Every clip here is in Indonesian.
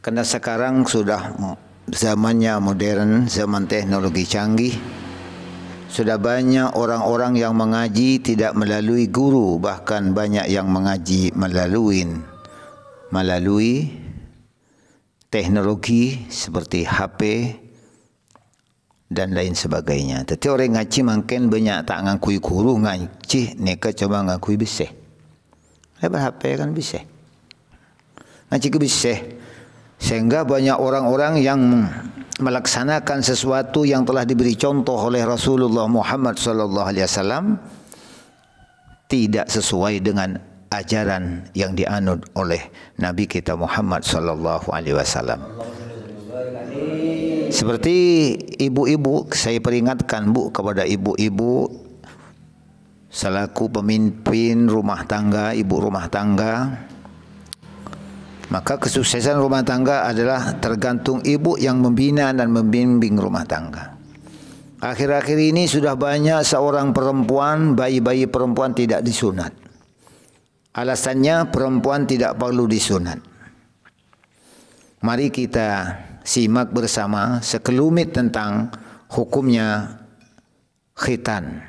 Karena sekarang sudah zamannya modern, zaman teknologi canggih. Sudah banyak orang-orang yang mengaji tidak melalui guru, bahkan banyak yang mengaji melalui melalui teknologi seperti HP dan lain sebagainya. Tetapi orang ngaji mungkin banyak tak ngakui guru ngaji, neka coba ngakui bisa. Lebar HP kan bisa. Ngaji ke bisa. Sehingga banyak orang-orang yang melaksanakan sesuatu yang telah diberi contoh oleh Rasulullah Muhammad sallallahu alaihi wasallam tidak sesuai dengan ajaran yang dianut oleh Nabi kita Muhammad sallallahu alaihi wasallam. Seperti ibu-ibu, saya peringatkan Bu kepada ibu-ibu selaku pemimpin rumah tangga, ibu rumah tangga maka kesuksesan rumah tangga adalah tergantung ibu yang membina dan membimbing rumah tangga. Akhir-akhir ini sudah banyak seorang perempuan, bayi-bayi perempuan tidak disunat. Alasannya perempuan tidak perlu disunat. Mari kita simak bersama sekelumit tentang hukumnya khitan.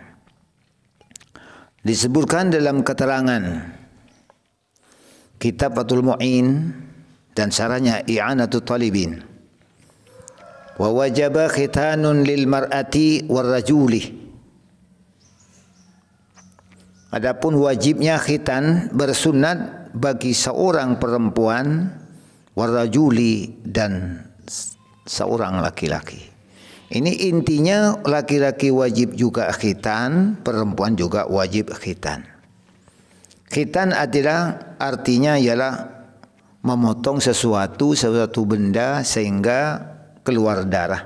Disebutkan dalam keterangan kitab Fathul Mu'in dan caranya i'anatu talibin wa wajaba khitanun lil mar'ati war rajuli Adapun wajibnya khitan bersunat bagi seorang perempuan warajuli dan seorang laki-laki. Ini intinya laki-laki wajib juga khitan, perempuan juga wajib khitan. Khitan adalah artinya ialah memotong sesuatu, sesuatu benda sehingga keluar darah.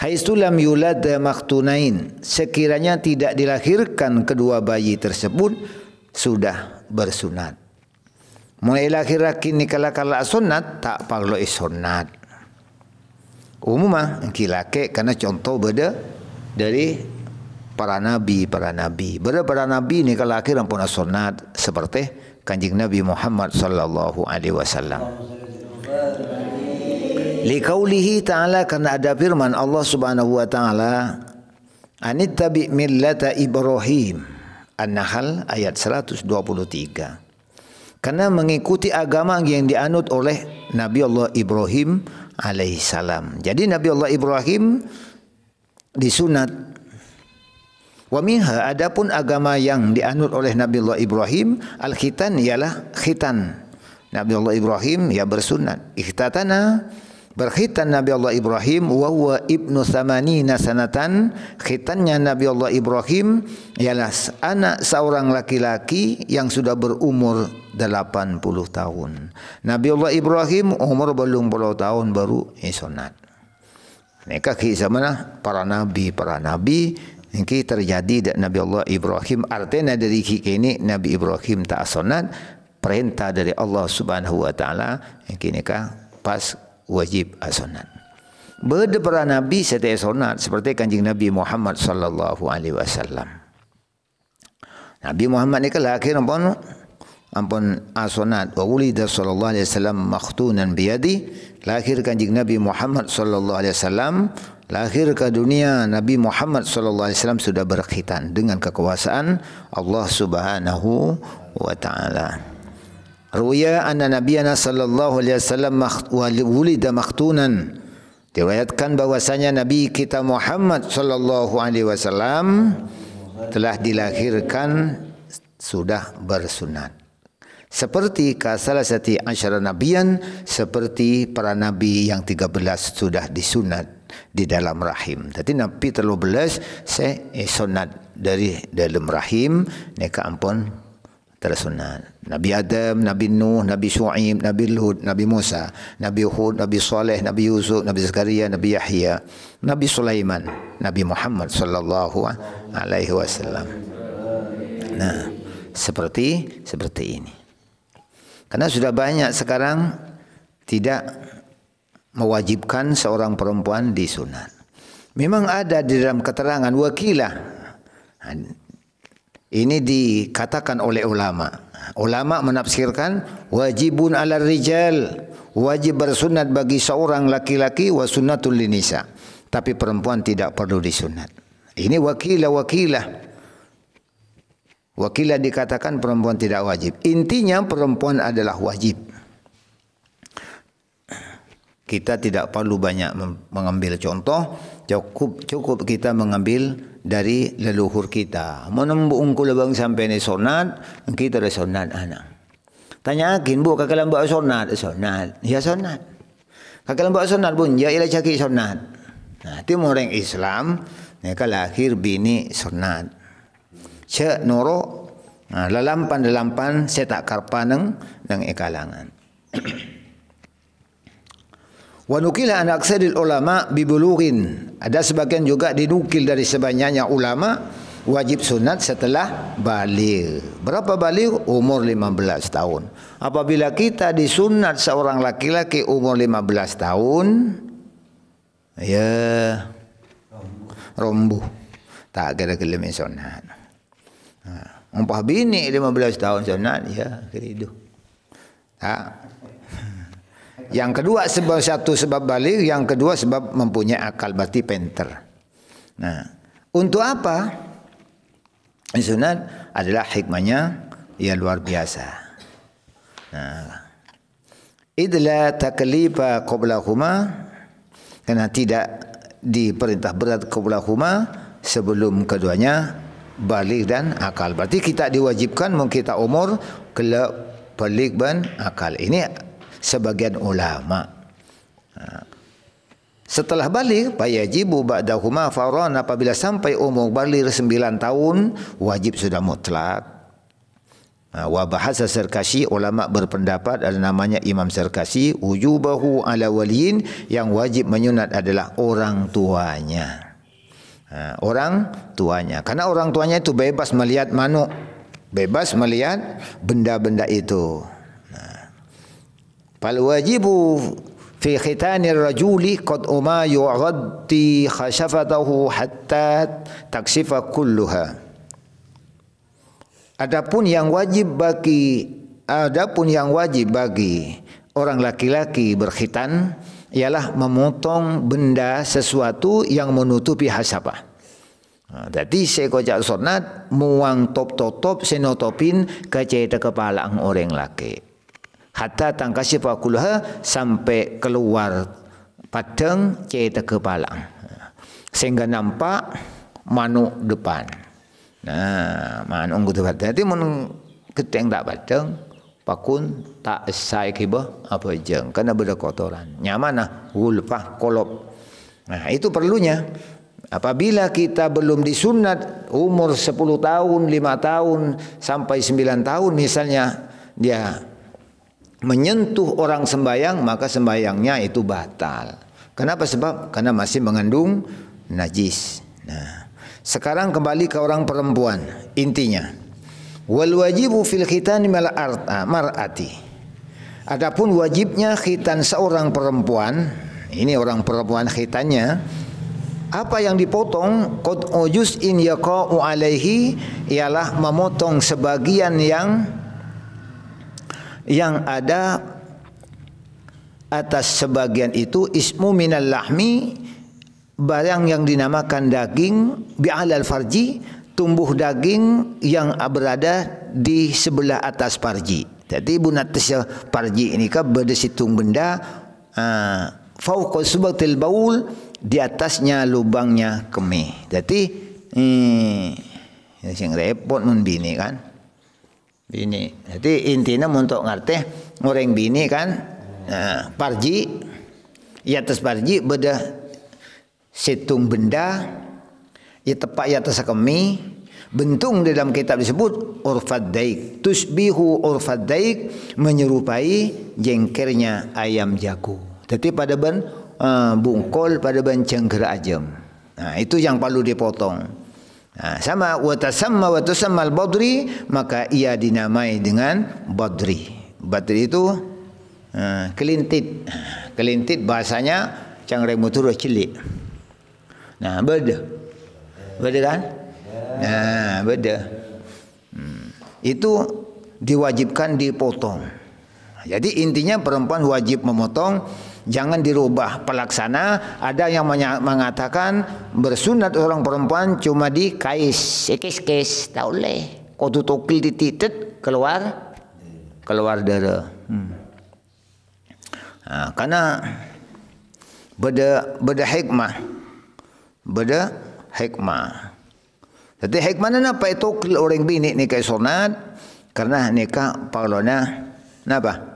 Haistu lam yulad maktunain. Sekiranya tidak dilahirkan kedua bayi tersebut sudah bersunat. Mulai lahir kini kala kala sunat tak perlu sunat. Umumah laki-laki karena contoh beda dari para nabi, para nabi. Berapa para nabi ini kalau akhirnya punya sunat seperti kanjeng Nabi Muhammad sallallahu alaihi wasallam. Likaulihi ta'ala karena ada firman Allah subhanahu wa ta'ala Anittabi millata Ibrahim An-Nahl ayat 123 Karena mengikuti agama yang dianut oleh Nabi Allah Ibrahim alaihissalam Jadi Nabi Allah Ibrahim disunat Wa minha adapun agama yang dianut oleh Nabi Allah Ibrahim al-khitan ialah khitan. Nabi Allah Ibrahim ya bersunat. Ikhtatana berkhitan Nabi Allah Ibrahim wa huwa ibnu thamanina sanatan khitannya Nabi Allah Ibrahim ialah anak seorang laki-laki yang sudah berumur 80 tahun. Nabi Allah Ibrahim umur belum puluh tahun baru isonat. Mereka kisah mana? Para nabi, para nabi ini terjadi Nabi Allah Ibrahim. Artinya dari kini Nabi Ibrahim tak asonat perintah dari Allah Subhanahu Wa Taala. Ini kah pas wajib asonat. Beda para nabi setiap asonat seperti kanjeng Nabi Muhammad sallallahu alaihi wasallam. Nabi Muhammad ni kala akhir ampun ampun asonat ah, wa wulidah sallallahu alaihi wasallam makhtunan biyadi lahir kanjeng Nabi Muhammad sallallahu alaihi wasallam lahir ke dunia Nabi Muhammad SAW sudah berkhitan dengan kekuasaan Allah Subhanahu wa taala. Ruya anna nabiyana sallallahu alaihi wasallam wulida maktunan. Diriwayatkan bahwasanya Nabi kita Muhammad sallallahu alaihi wasallam telah dilahirkan sudah bersunat. Seperti kasalah sati asyara nabiyan seperti para nabi yang 13 sudah disunat. di dalam rahim. Jadi Nabi terlalu belas saya eh, sunat dari dalam rahim Neka ke ampun tersunat. Nabi Adam, Nabi Nuh, Nabi Shu'aib, Nabi Lut, Nabi Musa, Nabi Hud, Nabi Saleh, Nabi Yusuf, Nabi Zakaria, Nabi Yahya, Nabi Sulaiman, Nabi Muhammad sallallahu alaihi wasallam. Nah, seperti seperti ini. Karena sudah banyak sekarang tidak mewajibkan seorang perempuan disunat. Memang ada di dalam keterangan wakilah. Ini dikatakan oleh ulama. Ulama menafsirkan wajibun ala rijal, wajib bersunat bagi seorang laki-laki wa sunnatul linisa. Tapi perempuan tidak perlu disunat. Ini wakilah-wakilah. Wakilah dikatakan perempuan tidak wajib. Intinya perempuan adalah wajib. Kita tidak perlu banyak mengambil contoh, cukup cukup kita mengambil dari leluhur kita. Menembuk ungkul bang sampai ni sonat, kita ada sonat anak. Ah, Tanya akin bu kakalan buat sonat, eh, sonat. Ya sonat. Kakalan buat sonat pun ya ialah cakik sonat. Nah, itu orang Islam mereka lahir bini sonat. Cek noro nah, lalapan-lalapan setak karpaneng neng ekalangan. Wanukilah anak sedil ulama bibulurin. Ada sebagian juga dinukil dari sebanyaknya ulama wajib sunat setelah balir. Berapa balir? Umur 15 tahun. Apabila kita disunat seorang laki-laki umur 15 tahun, ya rombuh. Tak kira kelemin sunat. umpah bini 15 tahun sunat, ya keridu. Tak. Yang kedua sebab satu sebab balik, yang kedua sebab mempunyai akal berarti penter. Nah, untuk apa? Sunat adalah hikmahnya ya luar biasa. Nah, idla taklifa qablahuma karena tidak diperintah berat qablahuma sebelum keduanya balik dan akal. Berarti kita diwajibkan mungkin kita umur kelak balik dan akal. Ini sebagian ulama. Setelah balik, fayajibu ba'dahuma faron apabila sampai umur balik 9 tahun, wajib sudah mutlak. wah wa bahasa Sarkasi ulama berpendapat ada namanya Imam Sarkasi wujubahu ala waliin yang wajib menyunat adalah orang tuanya. orang tuanya. Karena orang tuanya itu bebas melihat manuk, bebas melihat benda-benda itu. Fal wajibu fi khitanir rajuli qad uma yughaddi khashafatahu hatta taksifa kulluha. Adapun yang wajib bagi adapun yang wajib bagi orang laki-laki berkhitan ialah memotong benda sesuatu yang menutupi hasabah. Jadi saya kocak sunat muang top top top senotopin kaceta kepala orang laki hatta tangkasifa kulha sampai keluar padang ceta kepala sehingga nampak manuk depan nah manuk gitu padang itu mun keteng tak padang pakun tak esai kiba apa jeng karena beda kotoran nyamanah gulfah kolop nah itu perlunya Apabila kita belum disunat umur 10 tahun, 5 tahun, sampai 9 tahun misalnya dia menyentuh orang sembayang maka sembayangnya itu batal. Kenapa sebab? Karena masih mengandung najis. Nah, sekarang kembali ke orang perempuan intinya. Wal wajibu fil khitan ah, mar'ati. Adapun wajibnya khitan seorang perempuan, ini orang perempuan khitannya apa yang dipotong qad ujus in yaqa'u alaihi ialah memotong sebagian yang yang ada atas sebagian itu ismu minal lahmi barang yang dinamakan daging bi alal farji tumbuh daging yang berada di sebelah atas farji jadi bunatis farji ini ke berdesitung benda ha, fauqa subatil baul di atasnya lubangnya kemih jadi ini eh, yang repot mun bini kan bini jadi intinya untuk ngerti ngoreng bini kan nah, parji ya atas parji beda situng benda ya tepak ya atas kemi bentung di dalam kitab disebut urfad daik tusbihu urfad daik menyerupai jengkernya ayam jago jadi pada ban uh, eh, bungkol pada ban cengker ajam nah itu yang perlu dipotong Nah, sama watasamma watasammal badri maka ia dinamai dengan badri. Badri itu uh, kelintit. Kelintit bahasanya cangrai muturah cilik. Nah, beda. Beda kan? Nah, beda. Hmm. Itu diwajibkan dipotong. Jadi intinya perempuan wajib memotong Jangan dirubah pelaksana. Ada yang mengatakan bersunat orang perempuan cuma di kais, kais kais, tak boleh. Kau tutokil dititit keluar, keluar darah. Hmm. karena beda beda hikmah, beda hikmah. Jadi hikmah apa itu orang bini nikah sunat karena nikah paulona napa?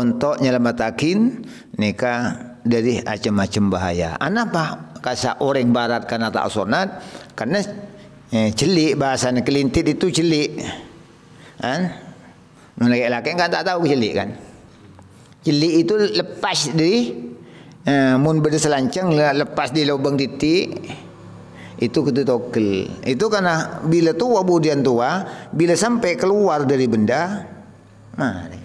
untuk nyelamatakin nikah dari macam-macam bahaya. Anapa kasa orang barat karena tak sunat karena eh, celik bahasa kelintir itu celik. Kan? Nun laki kan tak tahu celik kan. Celik itu lepas dari eh, mun berselancar lepas di lubang titik itu kudu tokel. Itu karena bila tua kemudian tua, bila sampai keluar dari benda, nah,